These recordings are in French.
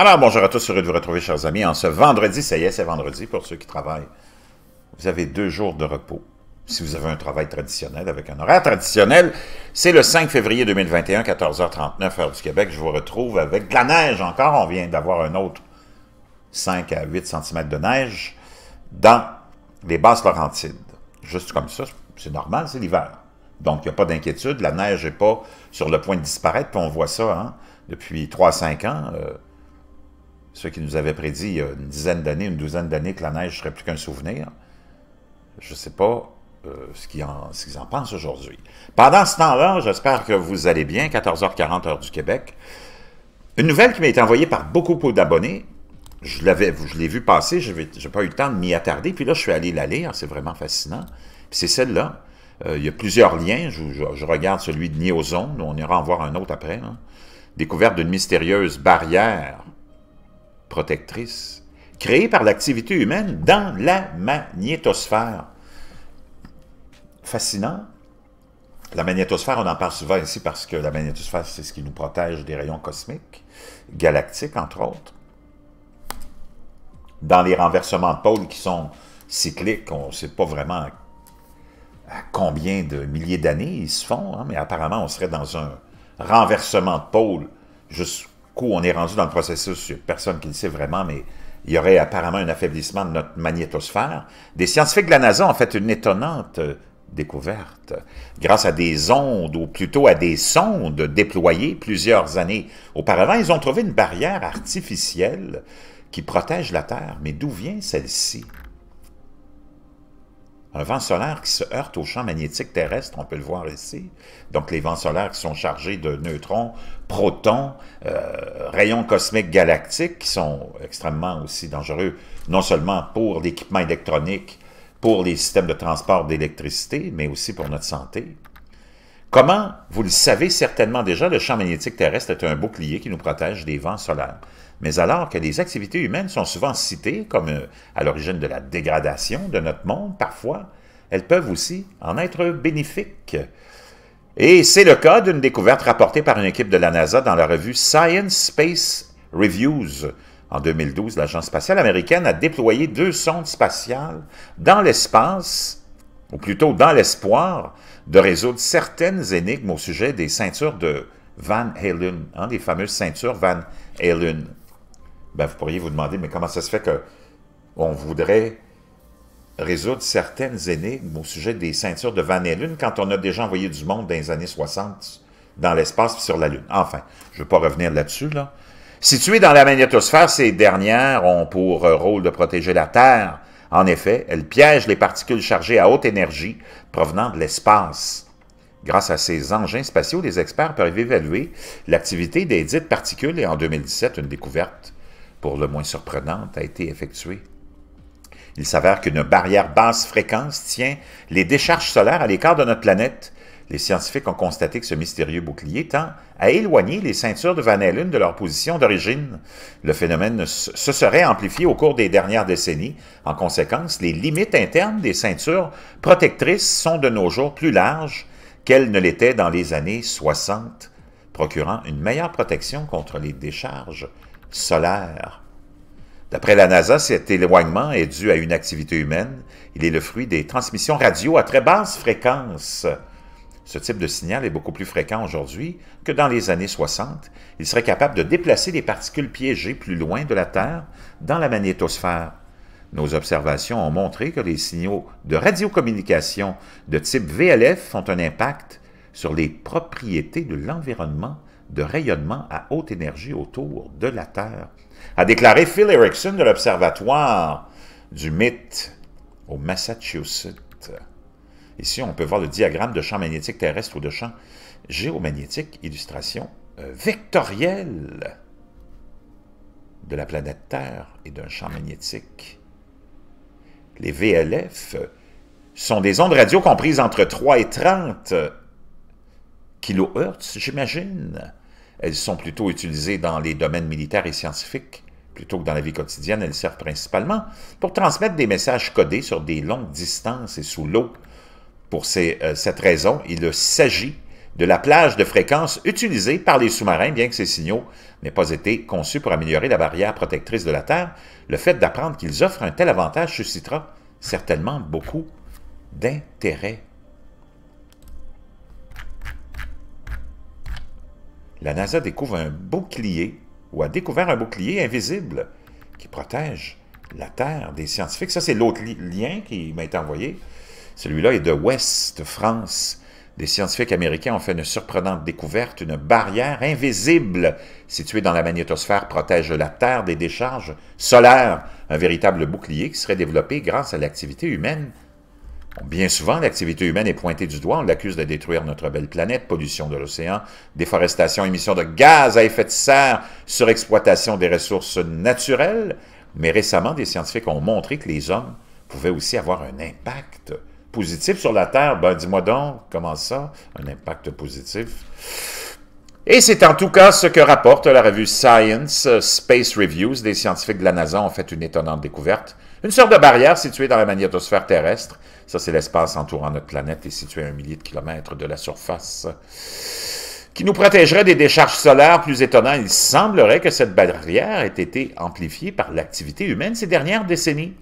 Alors, bonjour à tous, heureux de vous retrouver, chers amis, en ce vendredi, ça y est, c'est vendredi pour ceux qui travaillent. Vous avez deux jours de repos. Si vous avez un travail traditionnel avec un horaire traditionnel, c'est le 5 février 2021, 14h39, heure du Québec. Je vous retrouve avec de la neige encore. On vient d'avoir un autre 5 à 8 cm de neige dans les basses Laurentides. Juste comme ça, c'est normal, c'est l'hiver. Donc, il n'y a pas d'inquiétude. La neige n'est pas sur le point de disparaître. Puis on voit ça hein, depuis 3 à 5 ans. Euh, ceux qui nous avaient prédit il y a une dizaine d'années, une douzaine d'années que la neige serait plus qu'un souvenir, je ne sais pas euh, ce qu'ils en, pensent aujourd'hui. Pendant ce temps-là, j'espère que vous allez bien, 14h40 heure du Québec. Une nouvelle qui m'a été envoyée par beaucoup, d'abonnés, je l'avais, je l'ai vu passer, je n'ai pas eu le temps de m'y attarder, puis là, je suis allé la lire, c'est vraiment fascinant. c'est celle-là. Euh, il y a plusieurs liens, je, regarde celui de Niozone. on ira en voir un autre après. Hein. Découverte d'une mystérieuse barrière protectrice, créée par l'activité humaine dans la magnétosphère. Fascinant. La magnétosphère, on en parle souvent ici parce que la magnétosphère, c'est ce qui nous protège des rayons cosmiques, galactiques entre autres. Dans les renversements de pôles qui sont cycliques, on ne sait pas vraiment à combien de milliers d'années ils se font, hein, mais apparemment on serait dans un renversement de pôle juste on est rendu dans le processus, personne qui le sait vraiment, mais il y aurait apparemment un affaiblissement de notre magnétosphère, des scientifiques de la NASA ont fait une étonnante euh, découverte. Grâce à des ondes, ou plutôt à des sondes déployées plusieurs années auparavant, ils ont trouvé une barrière artificielle qui protège la Terre. Mais d'où vient celle-ci? un vent solaire qui se heurte au champ magnétique terrestre, on peut le voir ici. Donc les vents solaires qui sont chargés de neutrons, protons, euh, rayons cosmiques galactiques qui sont extrêmement aussi dangereux, non seulement pour l'équipement électronique, pour les systèmes de transport d'électricité, mais aussi pour notre santé. Comment, vous le savez certainement déjà, le champ magnétique terrestre est un bouclier qui nous protège des vents solaires. Mais alors que les activités humaines sont souvent citées comme euh, à l'origine de la dégradation de notre monde, parfois, elles peuvent aussi en être bénéfiques. Et c'est le cas d'une découverte rapportée par une équipe de la NASA dans la revue Science Space Reviews. En 2012, l'Agence spatiale américaine a déployé deux sondes spatiales dans l'espace ou plutôt dans l'espoir de résoudre certaines énigmes au sujet des ceintures de Van Halen, hein, des fameuses ceintures Van Halen. Ben, vous pourriez vous demander, mais comment ça se fait que on voudrait résoudre certaines énigmes au sujet des ceintures de Van Halen quand on a déjà envoyé du monde dans les années 60 dans l'espace et sur la Lune. Enfin, je ne veux pas revenir là-dessus. Là. Situées dans la magnétosphère, ces dernières ont pour rôle de protéger la Terre en effet, elle piège les particules chargées à haute énergie provenant de l'espace. Grâce à ces engins spatiaux, les experts peuvent évaluer l'activité des dites particules et en 2017, une découverte, pour le moins surprenante, a été effectuée. Il s'avère qu'une barrière basse fréquence tient les décharges solaires à l'écart de notre planète les scientifiques ont constaté que ce mystérieux bouclier tend à éloigner les ceintures de Van Allen de leur position d'origine. Le phénomène se serait amplifié au cours des dernières décennies. En conséquence, les limites internes des ceintures protectrices sont de nos jours plus larges qu'elles ne l'étaient dans les années 60, procurant une meilleure protection contre les décharges solaires. D'après la NASA, cet éloignement est dû à une activité humaine. Il est le fruit des transmissions radio à très basse fréquence. Ce type de signal est beaucoup plus fréquent aujourd'hui que dans les années 60. Il serait capable de déplacer les particules piégées plus loin de la Terre dans la magnétosphère. Nos observations ont montré que les signaux de radiocommunication de type VLF ont un impact sur les propriétés de l'environnement de rayonnement à haute énergie autour de la Terre, a déclaré Phil Erickson de l'Observatoire du MIT au Massachusetts. Ici, on peut voir le diagramme de champ magnétique terrestre ou de champ géomagnétique, illustration euh, vectorielle de la planète Terre et d'un champ magnétique. Les VLF sont des ondes radio comprises entre 3 et 30 kHz, j'imagine. Elles sont plutôt utilisées dans les domaines militaires et scientifiques, plutôt que dans la vie quotidienne. Elles servent principalement pour transmettre des messages codés sur des longues distances et sous l'eau, pour euh, cette raison, il s'agit de la plage de fréquence utilisée par les sous-marins, bien que ces signaux n'aient pas été conçus pour améliorer la barrière protectrice de la Terre. Le fait d'apprendre qu'ils offrent un tel avantage suscitera certainement beaucoup d'intérêt. La NASA découvre un bouclier, ou a découvert un bouclier invisible qui protège la Terre des scientifiques. Ça, c'est l'autre lien qui m'a été envoyé. Celui-là est de l'Ouest, France. Des scientifiques américains ont fait une surprenante découverte, une barrière invisible située dans la magnétosphère protège la Terre des décharges solaires, un véritable bouclier qui serait développé grâce à l'activité humaine. Bien souvent, l'activité humaine est pointée du doigt, on l'accuse de détruire notre belle planète, pollution de l'océan, déforestation, émission de gaz à effet de serre, surexploitation des ressources naturelles, mais récemment, des scientifiques ont montré que les hommes pouvaient aussi avoir un impact positif sur la Terre. Ben, dis-moi donc, comment ça, un impact positif? Et c'est en tout cas ce que rapporte la revue Science euh, Space Reviews. Des scientifiques de la NASA ont fait une étonnante découverte. Une sorte de barrière située dans la magnétosphère terrestre. Ça, c'est l'espace entourant notre planète et situé à un millier de kilomètres de la surface qui nous protégerait des décharges solaires plus étonnantes. Il semblerait que cette barrière ait été amplifiée par l'activité humaine ces dernières décennies.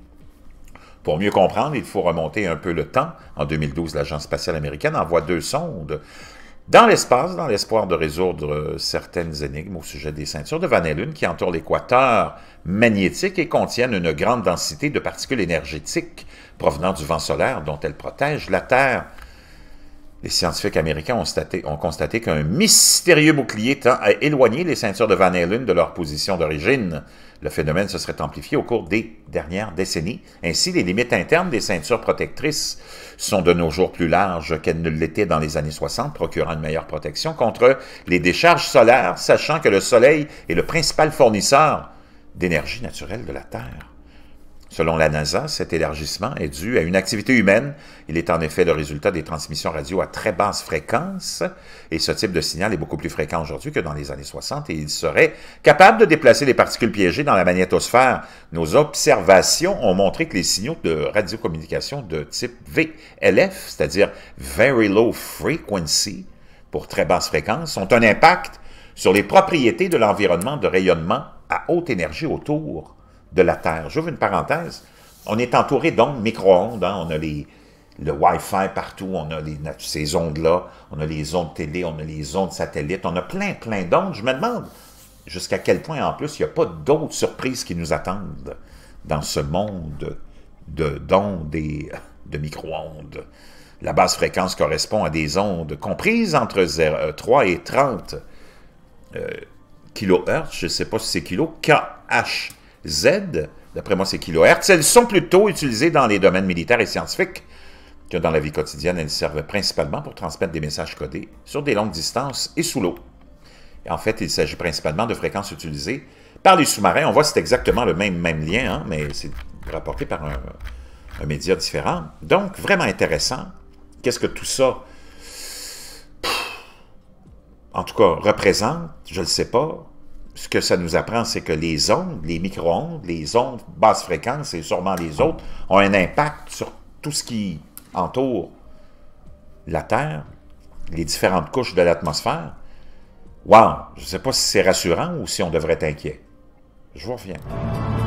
Pour mieux comprendre, il faut remonter un peu le temps. En 2012, l'Agence spatiale américaine envoie deux sondes dans l'espace, dans l'espoir de résoudre euh, certaines énigmes au sujet des ceintures de Van Allen qui entourent l'équateur magnétique et contiennent une grande densité de particules énergétiques provenant du vent solaire dont elles protègent la Terre. Les scientifiques américains ont, constaté qu'un mystérieux bouclier tend à éloigner les ceintures de Van Allen de leur position d'origine. Le phénomène se serait amplifié au cours des dernières décennies. Ainsi, les limites internes des ceintures protectrices sont de nos jours plus larges qu'elles ne l'étaient dans les années 60, procurant une meilleure protection contre les décharges solaires, sachant que le Soleil est le principal fournisseur d'énergie naturelle de la Terre. Selon la NASA, cet élargissement est dû à une activité humaine. Il est en effet le résultat des transmissions radio à très basse fréquence, et ce type de signal est beaucoup plus fréquent aujourd'hui que dans les années 60, et il serait capable de déplacer les particules piégées dans la magnétosphère. Nos observations ont montré que les signaux de radiocommunication de type VLF, c'est-à-dire Very Low Frequency, pour très basse fréquence, ont un impact sur les propriétés de l'environnement de rayonnement à haute énergie autour de la Terre. J'ouvre une parenthèse. On est entouré d'ondes micro-ondes. Hein. On a les, le Wi-Fi partout, on a les, ces ondes-là, on a les ondes télé, on a les ondes satellites, on a plein, plein d'ondes. Je me demande jusqu'à quel point, en plus, il n'y a pas d'autres surprises qui nous attendent dans ce monde d'ondes et de micro-ondes. La basse fréquence correspond à des ondes comprises entre 3 euh, et 30 euh, kHz, je ne sais pas si c'est kilo, KH, Z, d'après moi c'est kilohertz, elles sont plutôt utilisées dans les domaines militaires et scientifiques que dans la vie quotidienne. Elles servent principalement pour transmettre des messages codés sur des longues distances et sous l'eau. En fait, il s'agit principalement de fréquences utilisées par les sous-marins. On voit c'est exactement le même, lien, hein, mais c'est rapporté par un, média différent. Donc, vraiment intéressant. Qu'est-ce que tout ça, en tout cas, représente, je ne le sais pas ce que ça nous apprend, c'est que les ondes, les micro-ondes, les ondes basse fréquence et sûrement les autres ont un impact sur tout ce qui entoure la Terre, les différentes couches de l'atmosphère. Wow! Je ne sais pas si c'est rassurant ou si on devrait être inquiet. Je vous reviens.